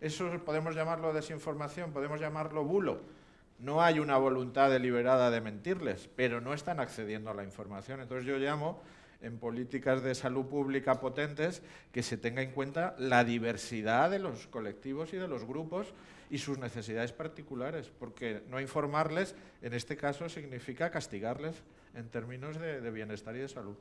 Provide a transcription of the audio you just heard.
Eso podemos llamarlo desinformación, podemos llamarlo bulo. No hay una voluntad deliberada de mentirles, pero no están accediendo a la información. Entonces yo llamo en políticas de salud pública potentes que se tenga en cuenta la diversidad de los colectivos y de los grupos y sus necesidades particulares, porque no informarles en este caso significa castigarles en términos de, de bienestar y de salud.